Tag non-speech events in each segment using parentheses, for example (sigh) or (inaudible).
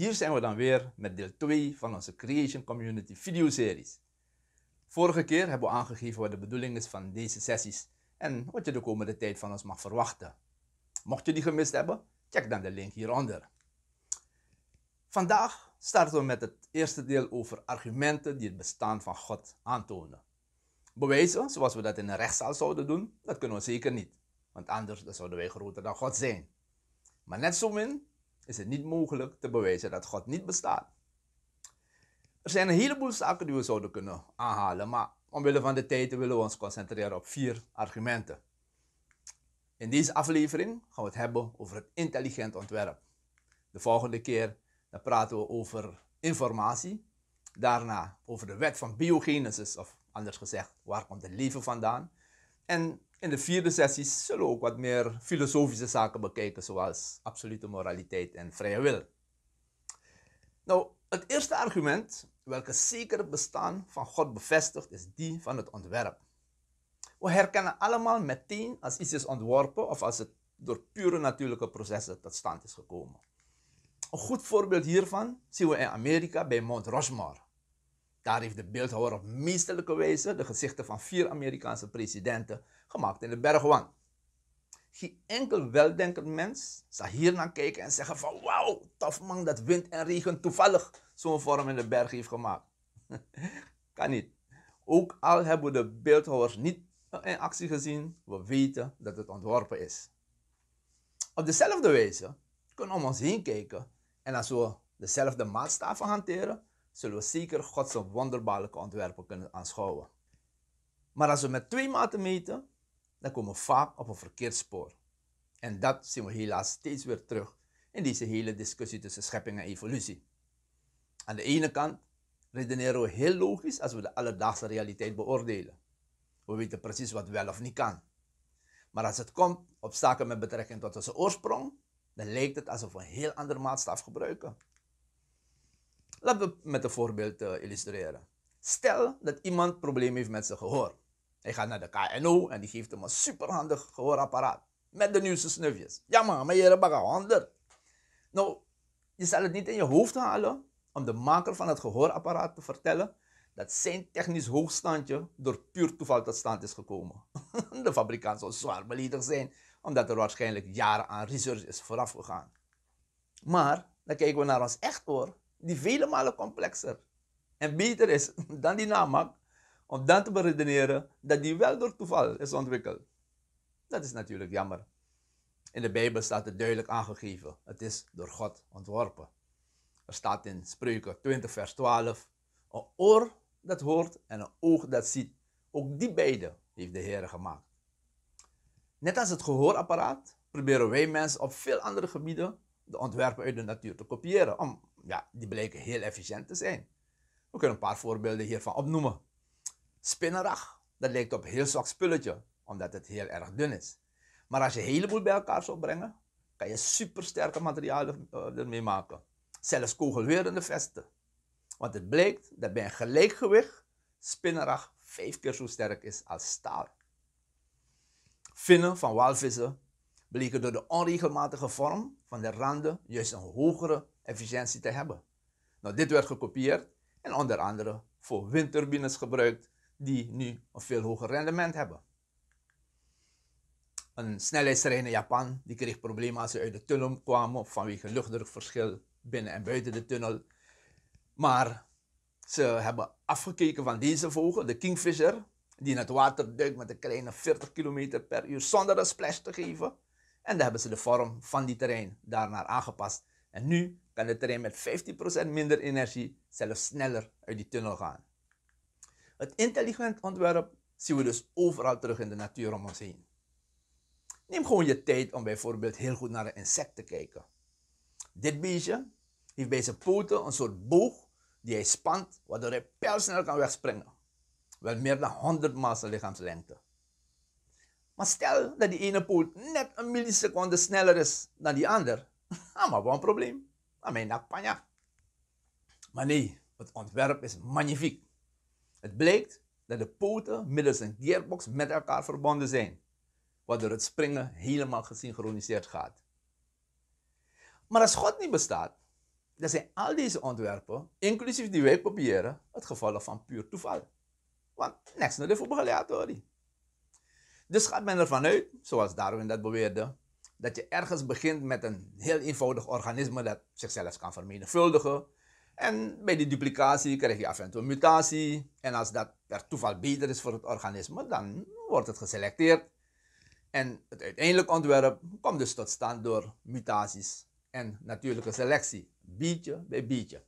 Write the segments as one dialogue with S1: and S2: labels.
S1: Hier zijn we dan weer met deel 2 van onze Creation Community video videoseries. Vorige keer hebben we aangegeven wat de bedoeling is van deze sessies en wat je de komende tijd van ons mag verwachten. Mocht je die gemist hebben, check dan de link hieronder. Vandaag starten we met het eerste deel over argumenten die het bestaan van God aantonen. Bewijzen, zoals we dat in een rechtszaal zouden doen, dat kunnen we zeker niet, want anders zouden wij groter dan God zijn. Maar net zo min is het niet mogelijk te bewijzen dat God niet bestaat. Er zijn een heleboel zaken die we zouden kunnen aanhalen, maar omwille van de tijd willen we ons concentreren op vier argumenten. In deze aflevering gaan we het hebben over het intelligent ontwerp. De volgende keer dan praten we over informatie. Daarna over de wet van biogenesis, of anders gezegd, waar komt het leven vandaan? En in de vierde sessie zullen we ook wat meer filosofische zaken bekijken, zoals absolute moraliteit en vrije wil. Nou, het eerste argument, welke zeker het bestaan van God bevestigt, is die van het ontwerp. We herkennen allemaal meteen als iets is ontworpen of als het door pure natuurlijke processen tot stand is gekomen. Een goed voorbeeld hiervan zien we in Amerika bij Mount Rushmore. Daar heeft de beeldhouwer op meesterlijke wijze de gezichten van vier Amerikaanse presidenten gemaakt in de bergwand. Geen enkel weldenkend mens zal hier naar kijken en zeggen van wauw, tof man dat wind en regen toevallig zo'n vorm in de berg heeft gemaakt. (laughs) kan niet. Ook al hebben we de beeldhouwers niet in actie gezien, we weten dat het ontworpen is. Op dezelfde wijze kunnen we om ons heen kijken en als we dezelfde maatstaven hanteren, zullen we zeker Gods wonderbaarlijke ontwerpen kunnen aanschouwen. Maar als we met twee maten meten, dan komen we vaak op een verkeerd spoor. En dat zien we helaas steeds weer terug in deze hele discussie tussen schepping en evolutie. Aan de ene kant redeneren we heel logisch als we de alledaagse realiteit beoordelen. We weten precies wat wel of niet kan. Maar als het komt op zaken met betrekking tot onze oorsprong, dan lijkt het alsof we een heel andere maatstaf gebruiken. Laten we met een voorbeeld eh, illustreren. Stel dat iemand probleem heeft met zijn gehoor. Hij gaat naar de KNO en die geeft hem een superhandig gehoorapparaat. Met de nieuwste snufjes. Ja man, maar hier heb ik Nou, je zal het niet in je hoofd halen om de maker van het gehoorapparaat te vertellen dat zijn technisch hoogstandje door puur toeval tot stand is gekomen. (laughs) De fabrikant zal zwaar beledigd zijn, omdat er waarschijnlijk jaren aan research is vooraf gegaan. Maar dan kijken we naar ons echt oor die vele malen complexer en beter is (laughs) dan die namak, om dan te beredeneren dat die wel door toeval is ontwikkeld. Dat is natuurlijk jammer. In de Bijbel staat het duidelijk aangegeven. Het is door God ontworpen. Er staat in Spreuken 20 vers 12. Een oor dat hoort en een oog dat ziet. Ook die beide heeft de Heer gemaakt. Net als het gehoorapparaat proberen wij mensen op veel andere gebieden de ontwerpen uit de natuur te kopiëren. Om ja, die bleken heel efficiënt te zijn. We kunnen een paar voorbeelden hiervan opnoemen. Spinnenrag, dat lijkt op een heel zwak spulletje, omdat het heel erg dun is. Maar als je een heleboel bij elkaar zou brengen, kan je supersterke materialen eh, ermee maken. Zelfs kogelwerende vesten. Want het blijkt dat bij een gelijk gewicht spinnenrag vijf keer zo sterk is als staal. Vinnen van walvissen bleken door de onregelmatige vorm van de randen juist een hogere efficiëntie te hebben. Nou, dit werd gekopieerd en onder andere voor windturbines gebruikt die nu een veel hoger rendement hebben. Een snelheidstrein in Japan die kreeg problemen als ze uit de tunnel kwamen vanwege luchtdrukverschil binnen en buiten de tunnel. Maar ze hebben afgekeken van deze vogel, de kingfisher, die in het water duikt met een kleine 40 km per uur zonder een splash te geven. En daar hebben ze de vorm van die terrein daarnaar aangepast. En nu kan de trein met 15% minder energie zelfs sneller uit die tunnel gaan. Het intelligent ontwerp zien we dus overal terug in de natuur om ons heen. Neem gewoon je tijd om bijvoorbeeld heel goed naar een insect te kijken. Dit beestje heeft bij zijn poten een soort boog die hij spant, waardoor hij pijlsnel kan wegspringen. Wel meer dan 100 maal zijn lichaamslengte. Maar stel dat die ene poot net een milliseconde sneller is dan die ander, Ah, maar wel een probleem. Ah, mijn panja. Maar nee, het ontwerp is magnifiek. Het blijkt dat de poten middels een gearbox met elkaar verbonden zijn, waardoor het springen helemaal gesynchroniseerd gaat. Maar als God niet bestaat, dan zijn al deze ontwerpen, inclusief die wij proberen, het geval van puur toeval. Want niks naar de voetbalgeleatori. Dus gaat men ervan uit, zoals Darwin dat beweerde, dat je ergens begint met een heel eenvoudig organisme dat zichzelf kan vermenigvuldigen. En bij die duplicatie krijg je af en toe een mutatie. En als dat per toeval beter is voor het organisme, dan wordt het geselecteerd. En het uiteindelijk ontwerp komt dus tot stand door mutaties en natuurlijke selectie, beetje bij beetje.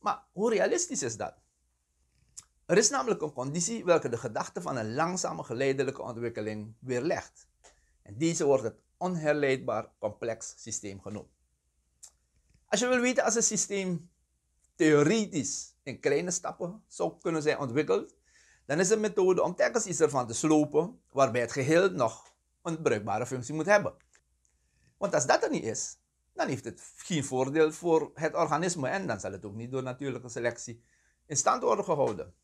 S1: Maar hoe realistisch is dat? Er is namelijk een conditie welke de gedachte van een langzame geleidelijke ontwikkeling weerlegt. En deze wordt het onherleidbaar complex systeem genoemd. Als je wil weten als een systeem theoretisch in kleine stappen zou kunnen zijn ontwikkeld, dan is een methode om telkens iets ervan te slopen waarbij het geheel nog een bruikbare functie moet hebben. Want als dat er niet is, dan heeft het geen voordeel voor het organisme en dan zal het ook niet door natuurlijke selectie in stand worden gehouden.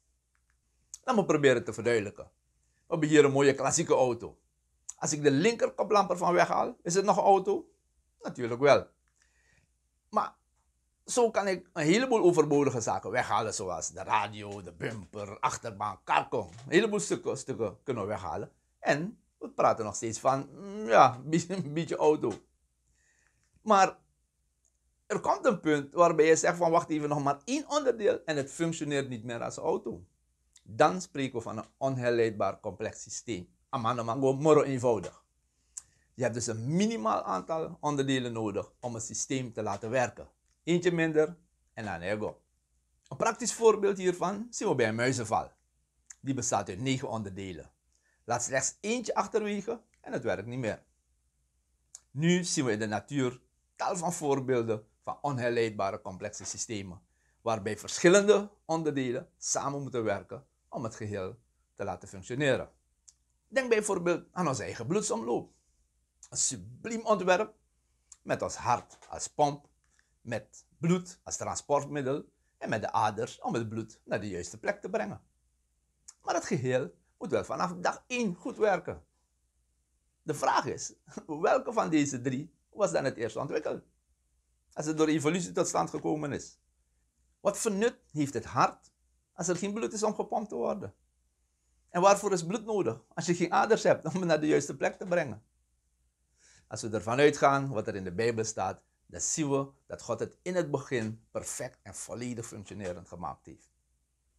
S1: Laten we proberen te verduidelijken. We hebben hier een mooie klassieke auto. Als ik de linker van weghaal, is het nog een auto? Natuurlijk wel. Maar zo kan ik een heleboel overbodige zaken weghalen, zoals de radio, de bumper, achterbank, karkong. Een heleboel stukken, kunnen weghalen. En we praten nog steeds van, mm, ja, (laughs) een beetje auto. Maar er komt een punt waarbij je zegt van, wacht even, nog maar één onderdeel en het functioneert niet meer als auto. Dan spreken we van een onherleidbaar complex systeem. Amanomango, ah, moro eenvoudig. Je hebt dus een minimaal aantal onderdelen nodig om een systeem te laten werken. Eentje minder en dan ergo. Een praktisch voorbeeld hiervan zien we bij een muizenval. Die bestaat uit negen onderdelen. Laat slechts eentje achterwege en het werkt niet meer. Nu zien we in de natuur tal van voorbeelden van onherleidbare complexe systemen, waarbij verschillende onderdelen samen moeten werken om het geheel te laten functioneren. Denk bijvoorbeeld aan ons eigen bloedsomloop. Een subliem ontwerp met ons hart als pomp, met bloed als transportmiddel en met de aders om het bloed naar de juiste plek te brengen. Maar het geheel moet wel vanaf dag 1 goed werken. De vraag is, (laughs) welke van deze drie was dan het eerst ontwikkeld? Als het door evolutie tot stand gekomen is. Wat voor nut heeft het hart als er geen bloed is om gepompt te worden? En waarvoor is bloed nodig? Als je geen aders hebt om het naar de juiste plek te brengen. Als we ervan uitgaan wat er in de Bijbel staat, dan zien we dat God het in het begin perfect en volledig functionerend gemaakt heeft.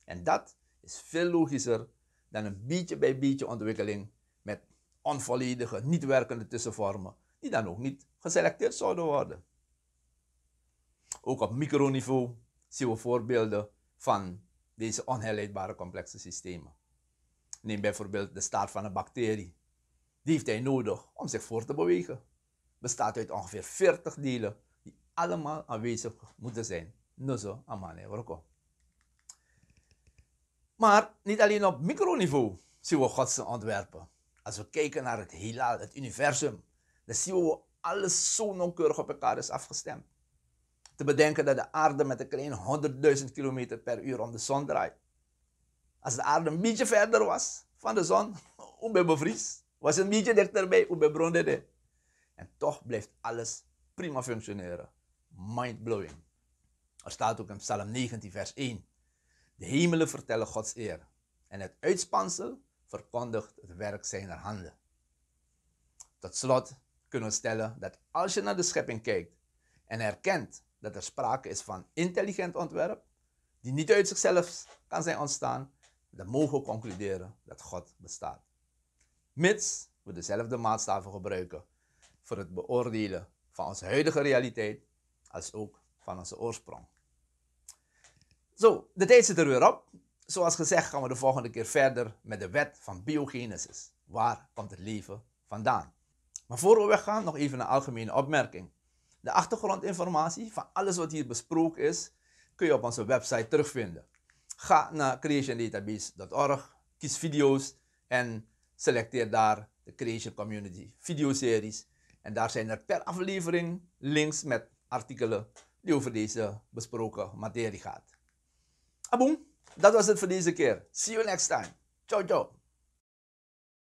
S1: En dat is veel logischer dan een beetje bij beetje ontwikkeling met onvolledige, niet werkende tussenvormen, die dan ook niet geselecteerd zouden worden. Ook op microniveau zien we voorbeelden van deze onherleidbare complexe systemen. Neem bijvoorbeeld de staart van een bacterie. Die heeft hij nodig om zich voor te bewegen. Bestaat uit ongeveer 40 delen die allemaal aanwezig moeten zijn. Nuzo, amane, worko. Maar niet alleen op microniveau zien we Gods ontwerpen. Als we kijken naar het heelal, het universum, dan zien we alles zo nauwkeurig op elkaar is afgestemd. Te bedenken dat de aarde met een klein 100.000 km per uur om de zon draait. Als de aarde een beetje verder was van de zon, (laughs) Oebe bevries. Was een beetje dichterbij, Oebe En toch blijft alles prima functioneren. Mind-blowing. Er staat ook in Psalm 19, vers 1. De hemelen vertellen Gods eer. En het uitspansel verkondigt het werk zijner handen. Tot slot kunnen we stellen dat als je naar de schepping kijkt en herkent dat er sprake is van intelligent ontwerp, die niet uit zichzelf kan zijn ontstaan, dan mogen we concluderen dat God bestaat. Mits we dezelfde maatstaven gebruiken voor het beoordelen van onze huidige realiteit als ook van onze oorsprong. Zo, de tijd zit er weer op. Zoals gezegd gaan we de volgende keer verder met de wet van biogenesis. Waar komt het leven vandaan? Maar voor we weggaan nog even een algemene opmerking. De achtergrondinformatie van alles wat hier besproken is, kun je op onze website terugvinden. Ga naar creationdatabase.org, kies video's en selecteer daar de Creation Community videoseries. En daar zijn er per aflevering links met artikelen die over deze besproken materie gaat. Aboom, dat was het voor deze keer. See you next time. Ciao, ciao.